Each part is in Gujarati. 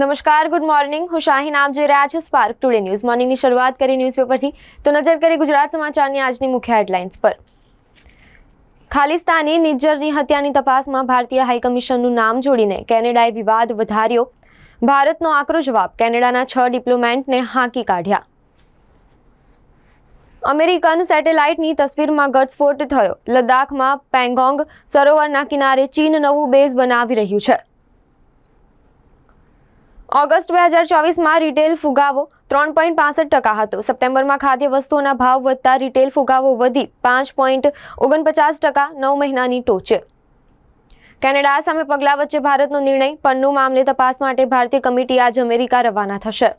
નમસ્કાર ગુડ મોર્નિંગ હું શાહીન આપ જોઈ રહ્યા છો સ્પાર્ક ટુડે ન્યૂઝ મોર્નિંગની શરૂઆત કરી ન્યૂઝપેપરથી તો નજર કરી ગુજરાત સમાચારની આજની મુખ્ય હેડલાઇન્સ પર ખાલિસ્તાની નિજ્જરની હત્યાની તપાસમાં ભારતીય હાઈકમિશનનું નામ જોડીને કેનેડાએ વિવાદ વધાર્યો ભારતનો આકરો જવાબ કેનેડાના છ ડિપ્લોમેન્ટને હાંકી કાઢ્યા અમેરિકન સેટેલાઇટની તસવીરમાં ગટસ્ફોટ થયો લદ્દાખમાં પેંગોંગ સરોવરના કિનારે ચીન નવું બેઝ બનાવી રહ્યું છે ઓગસ્ટ બે હજાર ચોવીસમાં રિટેલ ફુગાવો ત્રણ પોઈન્ટ પાસઠ ટકા હતો સપ્ટેમ્બરમાં ખાદ્ય વસ્તુઓના ભાવ વધતા રિટેલ ફુગાવો વધી પાંચ પોઈન્ટ ઓગણપચાસ ટકા નવ મહિનાની ટોચે કેનેડા સામે પગલાં વચ્ચે ભારતનો નિર્ણય પન્નુ મામલે તપાસ માટે ભારતીય કમિટી આજ અમેરિકા રવાના થશે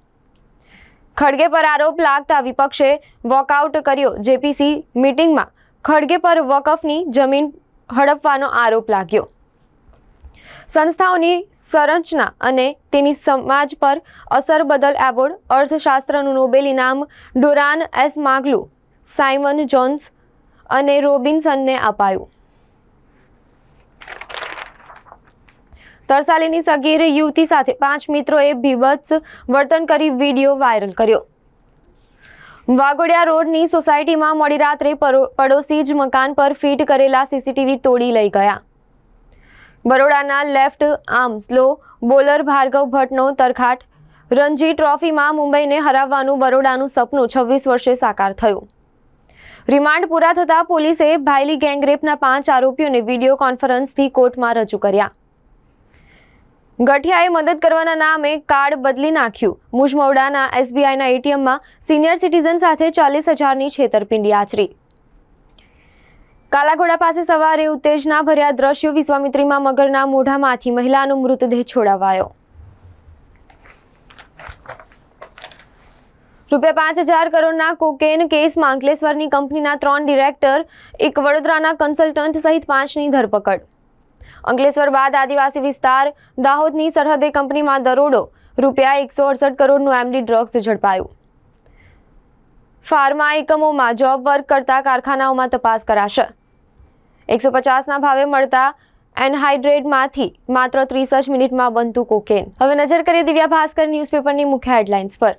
ખડગે પર આરોપ લાગતા વિપક્ષે વોકઆઉટ કર્યો જેપીસી મિટિંગમાં ખડગે પર વકફની જમીન હડપવાનો આરોપ લાગ્યો સંસ્થાઓની સંરચના અને તેની સમાજ પર અસર બદલ એવોર્ડ અર્થશાસ્ત્રનું નોબેલ ઇનામ Daron Acemoglu Simon Johnson અને રોબિન્સનને અપાયું તરસાલીની સગીર યુવતી સાથે પાંચ મિત્રોએ બીભત્સ વર્તન કરી વિડીયો વાયરલ કર્યો વાગોડિયા રોડની સોસાયટીમાં મળી રાત્રે પડોશી જ મકાન પર ફિટ કરેલા સીસીટીવી તોડી લઈ ગયા બરોડાના left arm slow bowler Bhargav ભટ્ટનો તરખાટ રણજી ટ્રોફીમાં મુંબઈને હરાવવાનું બરોડાનું સપનું છવ્વીસ વર્ષે સાકાર થયું રિમાન્ડ પૂરા થતાં પોલીસે ભાયલી ગેંગરેપના પાંચ આરોપીઓને વિડીયો કોન્ફરન્સથી કોર્ટમાં રજૂ કર્યા ગઠિયાએ મદદ કરવાના નામે કાર્ડ બદલી નાખ્યું મુજમવડાના એસબીઆઈના એટીએમમાં સિનિયર સિટીઝન સાથે ચાલીસ હજારની છેતરપિંડી આચરી કાલાઘોડા પાસે સવારે ઉત્તેજના ભર્યા દ્રશ્યો વિશ્વામિત્રીમાં મગરના મોઢામાંથી મહિલાનો મૃતદેહ છોડાવાયો રૂપિયા પાંચ હજાર કરોડના કોકેન કેસમાં અંકલેશ્વરની કંપનીના ત્રણ ડિરેક્ટર એક વડોદરાના કન્સલ્ટન્ટ સહિત પાંચની ધરપકડ અંકલેશ્વર બાદ આદિવાસી વિસ્તાર દાહોદની સરહદે કંપનીમાં દરોડો રૂપિયા એકસો અડસઠ કરોડનું એમડી ડ્રગ્સ ઝડપાયું ફાર્મા એકમોમાં જોબ વર્ક કરતા કારખાનાઓમાં તપાસ કરાશે એકસો પચાસના ભાવે મળતા એનહાઇડ્રેટમાંથી માત્ર ત્રીસ જ મિનિટમાં બનતું કોકેન હવે નજર કરીએ દિવ્યા ભાસ્કર ન્યૂઝપેપરની મુખ્ય હેડલાઇન્સ પર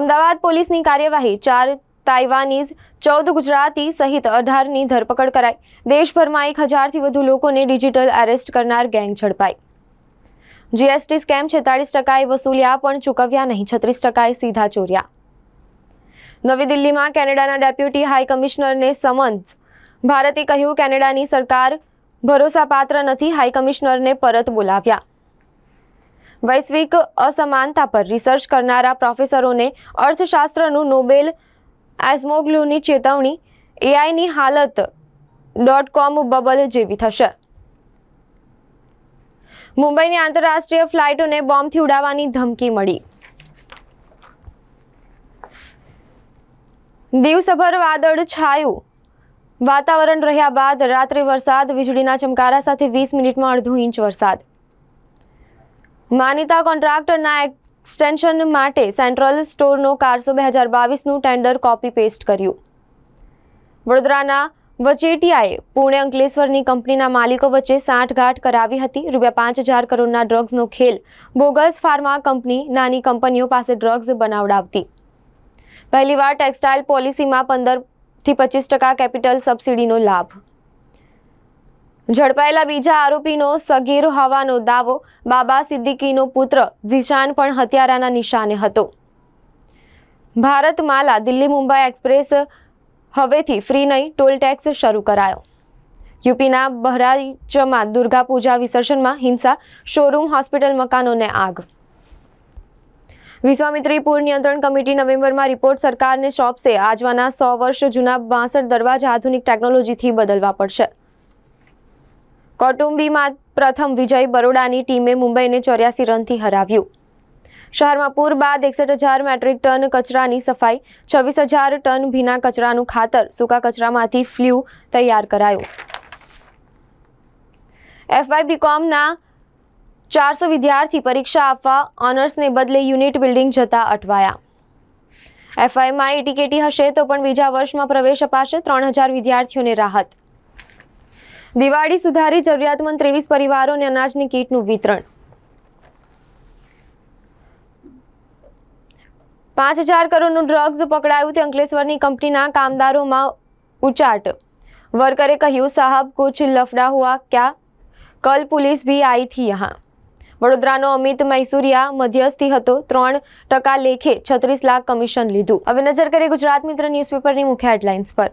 અમદાવાદ પોલીસની કાર્યવાહી ચાર તાઇવાનીઝ ચૌદ ગુજરાતી સહિત અઢારની ધરપકડ કરાઈ દેશભરમાં એક હજારથી વધુ લોકોને ડિજિટલ એરેસ્ટ કરનાર ગેંગ ઝડપાઈ જીએસટી સ્કેમ છેતાળીસ ટકાએ વસૂલ્યા પણ ચૂકવ્યા નહીં છત્રીસ ટકાએ સીધા ચોર્યા નવી દિલ્હીમાં કેનેડાના ડેપ્યુટી હાઈ કમિશનરને સમન્સ ભારતે કહ્યું કેનેડાની સરકાર ભરોસાપાત્ર નથી હાઈ કમિશનરને પરત બોલાવ્યા વૈશ્વિક અસમાનતા પર રિસર્ચ કરનારા પ્રોફેસરોને અર્થશાસ્ત્રનું નોબેલ એસ્મોગ્લુની ચેતવણી એઆઈની હાલત ડોટ કોમ બબલ જેવી થશે મુંબઈની આંતરરાષ્ટ્રીય ફ્લાઇટોને બોમ્બથી ઉડાવવાની ધમકી મળી દિવસભર વાદળ છાયું વાતાવરણ રહ્યા બાદ રાત્રે વરસાદ વીજળીના ચમકારા સાથે વીસ મિનિટમાં અડધો ઇંચ વરસાદ માનીતા કોન્ટ્રાક્ટરના એક્સટેન્શન માટે સેન્ટ્રલ સ્ટોરનો કારસો બે હજાર બાવીસનું ટેન્ડર કોપી પેસ્ટ કર્યું વડોદરાના વચેટિયાએ પુણે અંકલેશ્વરની કંપનીના માલિકો વચ્ચે સાંઠગાંઠ કરાવી હતી રૂપિયા પાંચ હજાર કરોડના ડ્રગ્સનો ખેલ બોગસ ફાર્મા કંપની નાની કંપનીઓ પાસે ડ્રગ્સ બનાવડાવતી પહેલીવાર ટેક્સટાઇલ પોલિસીમાં પંદર થી પચીસ ટકા કેપિટલ સબસિડીનો લાભ ઝડપાયેલા બીજા આરોપીનો સગીર હોવાનો દાવો બાબા સિદ્દીકીનો પુત્ર ઝિશાન પણ હત્યારાના નિશાને હતો ભારતમાલા દિલ્હી મુંબઈ એક્સપ્રેસ હવેથી ફ્રી નહીં ટોલટેક્સ શરૂ કરાયો યુપીના બહરાઈચમાં દુર્ગા પૂજા વિસર્જનમાં હિંસા શોરૂમ હોસ્પિટલ મકાનોને આગ વિશ્વામિત્રી પૂર નિયંત્રણ કમિટી નવેમ્બરમાં રિપોર્ટ સરકારને સોંપશે આજવાના સો વર્ષ જૂના બાસઠ દરવાજા આધુનિક ટેકનોલોજીથી બદલવા પડશે કૌટુંબીમાં પ્રથમ વિજય બરોડાની ટીમે મુંબઈને ચોર્યાસી રનથી હરાવ્યું શહેરમાં પૂર બાદ એકસઠ હજાર મેટ્રિક ટન કચરાની સફાઈ છવ્વીસ હજાર ટન ભીના કચરાનું ખાતર સૂકા કચરામાંથી ફ્લ્યુ તૈયાર કરાયું એફવાય બીકોમના ચારસો વિદ્યાર્થી પરીક્ષા આપવા ઓનર્સને બદલે યુનિટ બિલ્ડિંગ જતા અટવાયા એફઆઈમાં એટીકેટી હશે તો પણ બીજા વર્ષમાં પ્રવેશ અપાશે ત્રણ હજાર વિદ્યાર્થીઓને રાહત દિવાળી સુધારી જરૂરિયાતમંદ ત્રેવીસ પરિવારોને અનાજની કીટનું વિતરણ પાંચ હજાર કરોડનું ડ્રગ્સ પકડાયું તે અંકલેશ્વરની કંપનીના કામદારોમાં ઉચાટ વર્કરે કહ્યું સાહબ કુછ લફડા હુઆ ક્યા કલ પુલિસ ભી આઈ થી યહાં વડોદરાનો અમિત મૈસુરિયા મધ્યસ્થી હતો ત્રણ ટકા લેખે છત્રીસ લાખ કમિશન લીધું હવે નજર કરીએ ગુજરાત મિત્ર ન્યૂઝપેપરની મુખ્ય હેડલાઇન્સ પર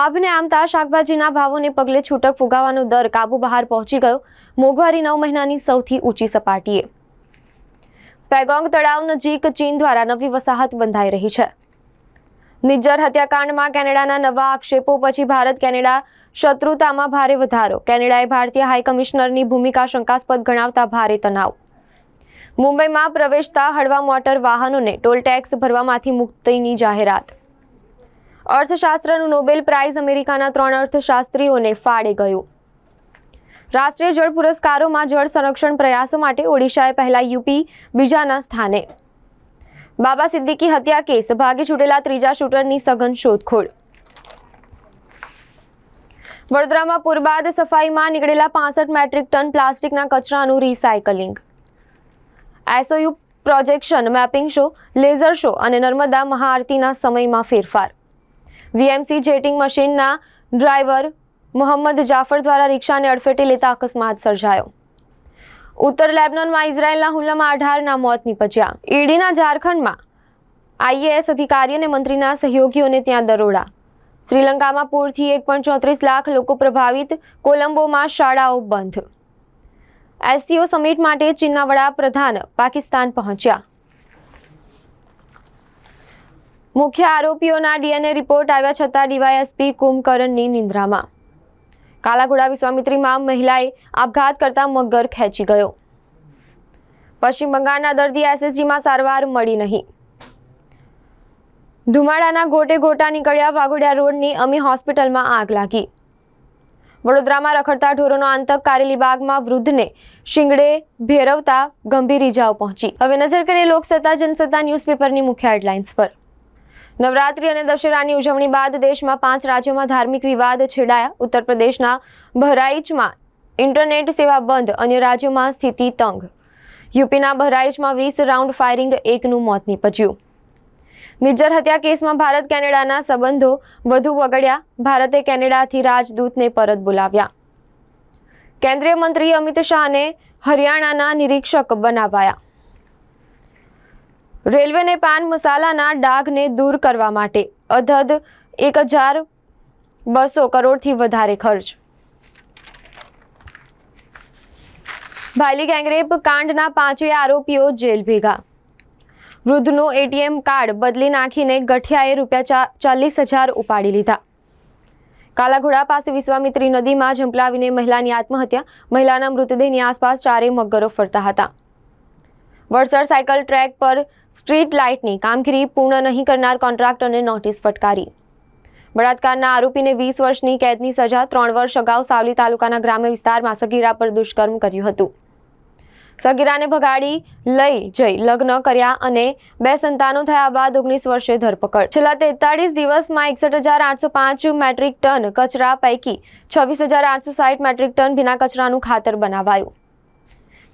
આભને આમતા શાકભાજીના ભાવોને પગલે છૂટક ફુગાવાનો દર કાબુ બહાર પહોંચી ગયો મોંઘવારી નવ મહિનાની સૌથી ઊંચી સપાટીએ પેગોંગ તળાવ નજીક ચીન દ્વારા નવી વસાહત બંધાઈ રહી છે નિજ્જર હત્યાકાંડમાં કેનેડાના નવા આક્ષેપો પછી ભારત કેનેડા શત્રુતામાં ભારે વધારો કેનેડાએ ભારતીય હાઈ કમિશનરની ભૂમિકા શંકાસ્પદ ગણાવતા ભારે તણાવ મુંબઈમાં પ્રવેશતા હળવા મોટર વાહનોને ટોલટેક્સ ભરવામાંથી મુક્તિની જાહેરાત અર્થશાસ્ત્રનું નોબેલ પ્રાઇઝ અમેરિકાના ત્રણ અર્થશાસ્ત્રીઓને ફાળે ગયું રાષ્ટ્રીય જળ પુરસ્કારોમાં જળ સંરક્ષણ પ્રયાસો માટે ઓડિશાએ પહેલા યુપી બીજાના સ્થાને બાબા સિદ્દીકી હત્યા કેસ ભાગે છૂટેલા ત્રીજા શૂટરની સઘન શોધખોળ વડોદરામાં પુરબાદ સફાઈમાં નીકળેલા પાસઠ મેટ્રિક ટન પ્લાસ્ટિકના કચરાનું recycling SOU projection mapping show laser show અને નર્મદા મહાઆરતીના સમયમાં ફેરફાર વીએમસી જેટિંગ મશીનના ડ્રાઈવર મોહમ્મદ જાફર દ્વારા રિક્ષાને અડફેટે લેતા અકસ્માત સર્જાયો ઉત્તર લેબનોનમાં ઇઝરાયેલના હુમલામાં અઢારના મોત નીપજ્યા ઈડીના ઝારખંડમાં આઈએએસ અધિકારી અને મંત્રીના સહયોગીઓને ત્યાં દરોડા શ્રીલંકામાં પૂરથી એક પણ ચોત્રીસ લાખ લોકો પ્રભાવિત કોલંબોમાં શાળાઓ બંધ એસસીઓ સમિટ માટે ચીનના વડાપ્રધાન પાકિસ્તાન પહોંચ્યા મુખ્ય આરોપીઓના ડીએનએ રિપોર્ટ આવ્યા છતાં ડીવાયએસપી કુંભકરણની નિંદ્રામાં કાલાઘોડા વિશ્વામિત્રીમાં મહિલાએ આપઘાત કરતા મગર ખેંચી ગયો પશ્ચિમ બંગાળના દર્દી એસએસજીમાં સારવાર મળી નહીં ધુમાડાના ગોટે ગોટા નીકળ્યા વાઘોડિયા રોડની અમી હોસ્પિટલમાં આગ લાગી વડોદરામાં રખડતા ઢોરોનો આતંક કારેલી બાગમાં વૃદ્ધને શિંગડે ભેરવતા ગંભીર ઇજાઓ પહોંચી હવે નજર કરીએ લોકસત્તા જનસત્તા ન્યૂઝપેપરની મુખ્ય હેડલાઇન્સ પર નવરાત્રી અને દશેરાની ઉજવણી બાદ દેશમાં પાંચ રાજ્યોમાં ધાર્મિક વિવાદ છેડાયા ઉત્તર પ્રદેશના બહરાઇચમાં ઇન્ટરનેટ સેવા બંધ અન્ય રાજ્યોમાં સ્થિતિ તંગ યુપીના બહરાઇચમાં વીસ રાઉન્ડ ફાયરિંગ એકનું મોત નીપજ્યું નિજ્જર હત્યા કેસમાં ભારત કેનેડાના સંબંધો વધુ વગડ્યા ભારતે કેનેડાથી રાજદૂતને પરત બોલાવ્યા કેન્દ્રીય મંત્રી અમિત શાહને હરિયાણાના નિરીક્ષક બનાવાયા રેલવેને પાન મસાલાના ડાઘને દૂર કરવા માટે અધધ એક હજાર બસો કરોડથી વધારે ખર્ચ ભાયલી ગેંગરેપ કાંડના પાંચેય આરોપીઓ જેલ ભેગા વૃદ્ધનું એટીએમ કાર્ડ બદલી નાખીને ગઠિયાએ રૂપિયા ચાલીસ હજાર ઉપાડી લીધા કાલાઘોડા પાસે વિશ્વામિત્રી નદીમાં ઝંપલાવીને મહિલાની આત્મહત્યા મહિલાના મૃતદેહની આસપાસ ચારે મગરો ફરતા હતા વડસર સાયકલ ટ્રેક પર સ્ટ્રીટ લાઇટની કામગીરી પૂર્ણ નહીં કરનાર કોન્ટ્રાક્ટરને નોટિસ ફટકારી બળાત્કારના આરોપીને વીસ વર્ષની કેદની સજા ત્રણ વર્ષ અગાઉ સાવલી તાલુકાના ગ્રામ્ય વિસ્તારમાં સગીરા પર દુષ્કર્મ કર્યું હતું સગીરાને ભગાડી લઈ જઈ લગ્ન કર્યા અને બે સંતાનો થયા બાદ ઓગણીસ વર્ષે ધરપકડ છેલ્લા તેતાળીસ દિવસમાં એકસઠ હજાર આઠસો પાંચ મેટ્રિક ટન કચરા પૈકી છવ્વીસ હજાર આઠસો સાઠ મેટ્રિક ટન ભીના કચરાનું ખાતર બનાવાયું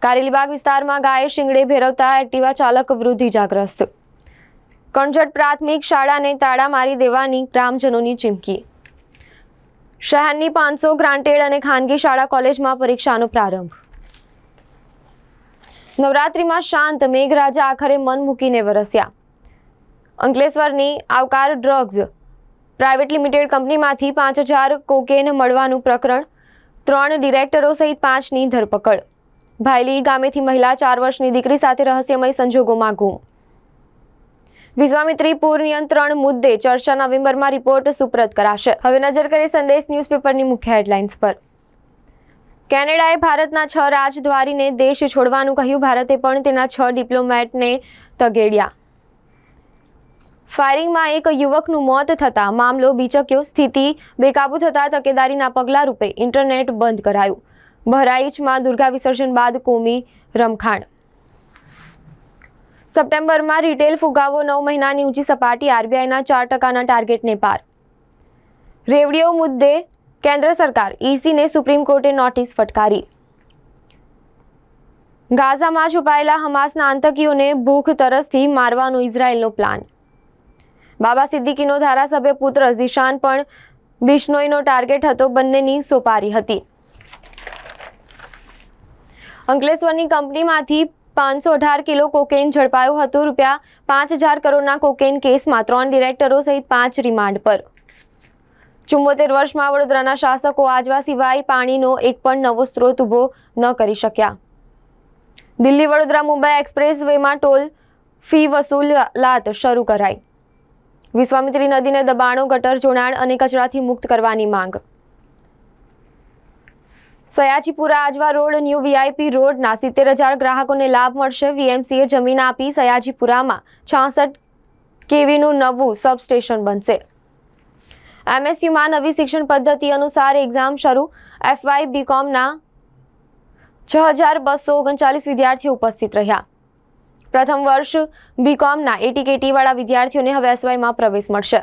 કારેલીબાગ વિસ્તારમાં ગાયે શિંગડે ભેરવતા એક્ટિવા ચાલક વૃદ્ધિ જાગ્રસ્ત કણજટ પ્રાથમિક શાળાને તાળા મારી દેવાની ગ્રામજનોની ચીમકી શહેરની પાંચસો ગ્રાન્ટેડ અને ખાનગી શાળા કોલેજમાં પરીક્ષાનો પ્રારંભ નવરાત્રિમાં શાંત મેઘરાજા આખરે મન મૂકીને વરસ્યા અંકલેશ્વરની આવકાર ડ્રગ્સ પ્રાઇવેટ લિમિટેડ કંપનીમાંથી પાંચ હજાર કોકેન મળવાનું પ્રકરણ ત્રણ ડિરેક્ટરો સહિત પાંચની ધરપકડ ભાયલી ગામેથી મહિલા ચાર વર્ષની દીકરી સાથે રહસ્યમય સંજોગોમાં ગુમ વિશ્વામિત્રીપુર નિયંત્રણ મુદ્દે ચર્ચા નવેમ્બરમાં રિપોર્ટ સુપ્રત કરાશે હવે નજર કરીએ સંદેશ ન્યૂઝપેપરની મુખ્ય હેડલાઇન્સ પર કેનેડાએ ભારતના છ રાજદ્વારીને દેશ છોડવાનું કહ્યું ભારતે પણ તેના છ ડિપ્લોમેટને તગેડ્યા ફાયરિંગમાં એક યુવકનું મોત થતાં મામલો બીચક્યો સ્થિતિ બેકાબુ થતાં તકેદારીના પગલાં રૂપે ઇન્ટરનેટ બંધ કરાયું બહરાઈચમાં દુર્ગા વિસર્જન બાદ કોમી રમખાણ સપ્ટેમ્બરમાં રિટેલ ફુગાવો નવ મહિનાની ઊંચી સપાટી આરબીઆઈના ચાર ટકાના ટાર્ગેટને પાર રેવડીઓ મુદ્દે કેન્દ્ર સરકાર ઈસીને સુપ્રીમ કોર્ટે નોટિસ ફટકારી ગાઝામાં છુપાયેલા હમાસના આતંકીઓને ભૂખ તરસથી મારવાનો ઇઝરાયેલનો પ્લાન બાબા સિદ્દીકીનો ધારાસભ્ય પુત્ર ઝીશાન પણ બિશ્નોઈનો ટાર્ગેટ હતો બંનેની સોપારી હતી અંકલેશ્વરની કંપનીમાંથી પાંચસો અઢાર કિલો કોકેન ઝડપાયું હતું રૂપિયા પાંચ હજાર કરોડના કોકેન કેસમાં ત્રણ ડિરેક્ટરો સહિત પાંચ રિમાન્ડ પર ચુંમોતેર વર્ષમાં વડોદરાના શાસકો આજવા સિવાય પાણીનો એક પણ નવો સ્ત્રોત ઊભો ન કરી શક્યા દિલ્હી વડોદરા મુંબઈ એક્સપ્રેસ વેમાં ટોલ ફી વસૂલાત શરૂ કરાઈ વિશ્વામિત્રી નદીને દબાણો ગટર જોડાણ અને કચરાથી મુક્ત કરવાની માંગ Sayajipura Ajwa road new VIP રોડના સિત્તેર હજાર ગ્રાહકોને લાભ મળશે વીએમસીએ જમીન આપી સયાજીપુરામાં છાસઠ કેવીનું નવું સબસ્ટેશન બનશે એમએસયુમાં નવી શિક્ષણ પદ્ધતિ અનુસાર એક્ઝામ શરૂ એફવાય બીકોમના છ હજાર બસો ઓગણચાલીસ વિદ્યાર્થીઓ ઉપસ્થિત રહ્યા પ્રથમ વર્ષ બીકોમના એટીકેટીવાળા વિદ્યાર્થીઓને હવે એસવાયમાં પ્રવેશ મળશે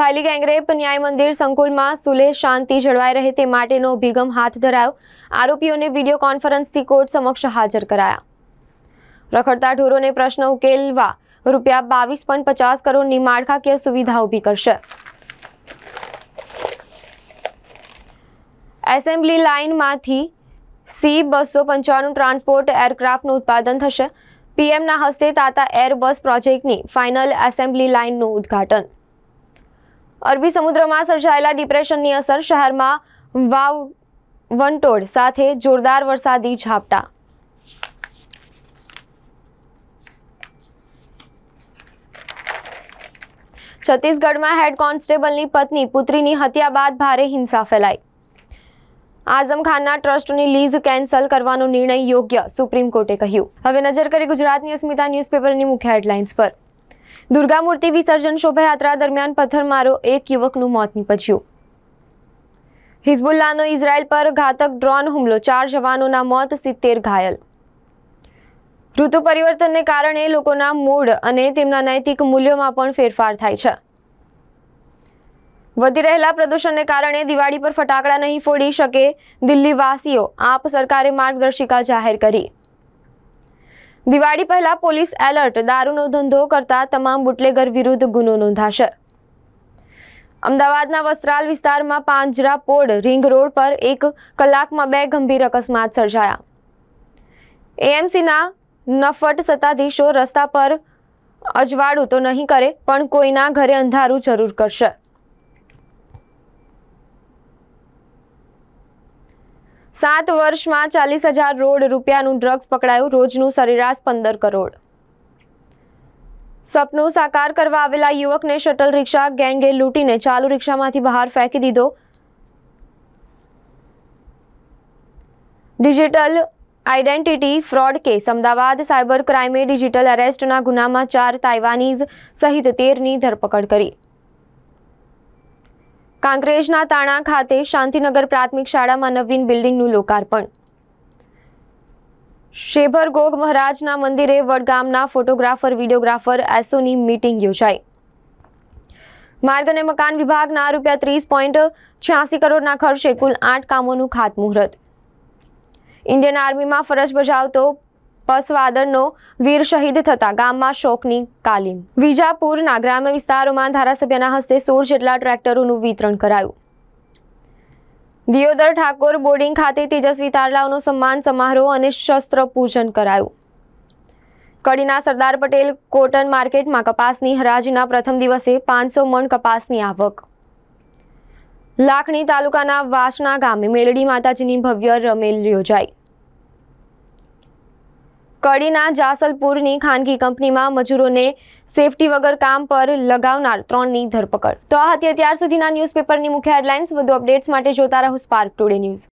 ભાઈલી ગેંગરેપ ન્યાય મંદિર સંકુલમાં સુલેહ શાંતિ જળવાઈ રહે તે માટેનો અભિગમ હાથ ધરાયો આરોપીઓને વિડીયો કોન્ફરન્સથી કોર્ટ સમક્ષ હાજર કરાયા રખડતા ઢોરોને પ્રશ્ન ઉકેલવા રૂપિયા બાવીસ પોઈન્ટ પચાસ કરોડની માળખાકીય સુવિધા ઊભી કરશે એસેમ્બલી લાઇનમાંથી સી બસો પંચાણું ટ્રાન્સપોર્ટ એરક્રાફ્ટનું ઉત્પાદન થશે પીએમના હસ્તે તાતા એરબસ પ્રોજેક્ટની ફાઇનલ એસેમ્બલી લાઇનનું ઉદ્ઘાટન અરબી સમુદ્રમાં સર્જાયેલા ડિપ્રેશનની અસર શહેરમાં વાવ વંટોળ સાથે જોરદાર વરસાદી ઝાપટા છત્તીસગઢમાં હેડ કોન્સ્ટેબલની પત્ની પુત્રીની હત્યા બાદ ભારે હિંસા ફેલાઈ આઝમ ખાનના ટ્રસ્ટની લીઝ કેન્સલ કરવાનો નિર્ણય યોગ્ય સુપ્રીમ કોર્ટે કહ્યું હવે નજર કરી ગુજરાતની અસ્મિતા ન્યૂઝપેપરની મુખ્ય હેડલાઇન્સ પર દુર્ગામૂર્તિ વિસર્જન શોભાયાત્રા દરમિયાન પથ્થરમારો એક યુવકનું મોત નીપજ્યું હિઝબુલ્લાનો ઇઝરાયલ પર ઘાતક ડ્રોન હુમલો ચાર જવાનોના મોત સિત્તેર ઘાયલ ઋતુ પરિવર્તનને કારણે લોકોના મૂળ અને તેમના નૈતિક મૂલ્યોમાં પણ ફેરફાર થાય છે વધી રહેલા પ્રદૂષણને કારણે દિવાળી પર ફટાકડા નહીં ફોડી શકે દિલ્હીવાસીઓ આપ સરકારે માર્ગદર્શિકા જાહેર કરી દિવાળી પહેલા પોલીસ એલર્ટ દારૂનો ધંધો કરતા તમામ બુટલેગર વિરુદ્ધ ગુનો નોંધાશે અમદાવાદના વસ્ત્રાલ વિસ્તારમાં પાંજરા પોડ રિંગ રોડ પર એક કલાકમાં બે ગંભીર અકસ્માત સર્જાયા એએમસીના નફટ સત્તાધીશો રસ્તા પર અજવાળું તો નહીં કરે પણ કોઈના ઘરે અંધારું જરૂર કરશે સાત વર્ષમાં ચાલીસ હજાર રોડ રૂપિયાનું ડ્રગ્સ પકડાયું રોજનું સરેરાશ પંદર કરોડ સપનું સાકાર કરવા આવેલા યુવકને શટલ રિક્ષા ગેંગે લૂંટીને ચાલુ રિક્ષામાંથી બહાર ફેંકી દીધો digital identity fraud case Ahmedabad cyber ક્રાઇમે ડિજિટલ અરેસ્ટના ગુનામાં ચાર તાઇવાનીઝ સહિત તેરની ધરપકડ કરી કાંકરેજના તાણા ખાતે શાંતિનગર પ્રાથમિક શાળામાં નવીન બિલ્ડિંગનું લોકાર્પણ શેભરગોગ મહારાજના મંદિરે વડગામના ફોટોગ્રાફર વિડીયોગ્રાફર એસોની મીટિંગ યોજાઈ માર્ગ અને મકાન વિભાગના રૂપિયા ત્રીસ પોઈન્ટ છ્યાસી કરોડના ખર્ચે કુલ આઠ કામોનું ખાતમુહૂર્ત ઇન્ડિયન આર્મીમાં ફરજ બજાવતો પસવાદરનો વીર શહીદ થતા ગામમાં શોકની કાલીમ વિજાપુરના ગ્રામ્ય વિસ્તારોમાં ધારાસભ્યના હસ્તે સોળ જેટલા ટ્રેક્ટરોનું વિતરણ કરાયું દિયોદર ઠાકોર બોર્ડિંગ ખાતે તેજસ્વી તારલાઓનો સન્માન સમારોહ અને શસ્ત્ર પૂજન કરાયું કડીના સરદાર પટેલ કોટન માર્કેટમાં કપાસની હરાજીના પ્રથમ દિવસે પાંચસો મણ કપાસની આવક લાખણી તાલુકાના વાસણા ગામે મેલડી માતાજીની ભવ્ય રમેલ યોજાઈ કડીના જાસલપુરની ખાનગી કંપનીમાં મજૂરોને સેફટી વગર કામ પર લગાવનાર ત્રણની ધરપકડ તો આ હતી અત્યાર સુધીના ન્યૂઝપેપરની મુખ્ય હેડલાઇન્સ વધુ અપડેટ્સ માટે જોતા રહો સ્પાર્ક ટુડે ન્યૂઝ